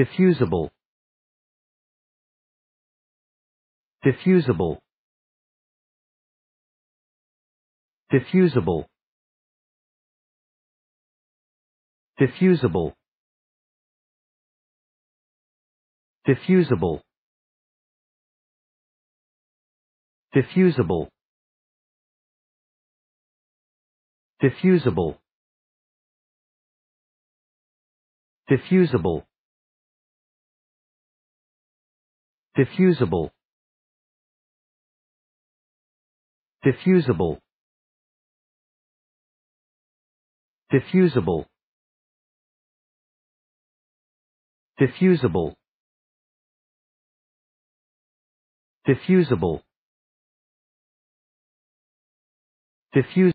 diffusible diffusible diffusible diffusible diffusible diffusible diffusible diffusible diffusible, diffusible, diffusible, diffusible, diffusible, diffuse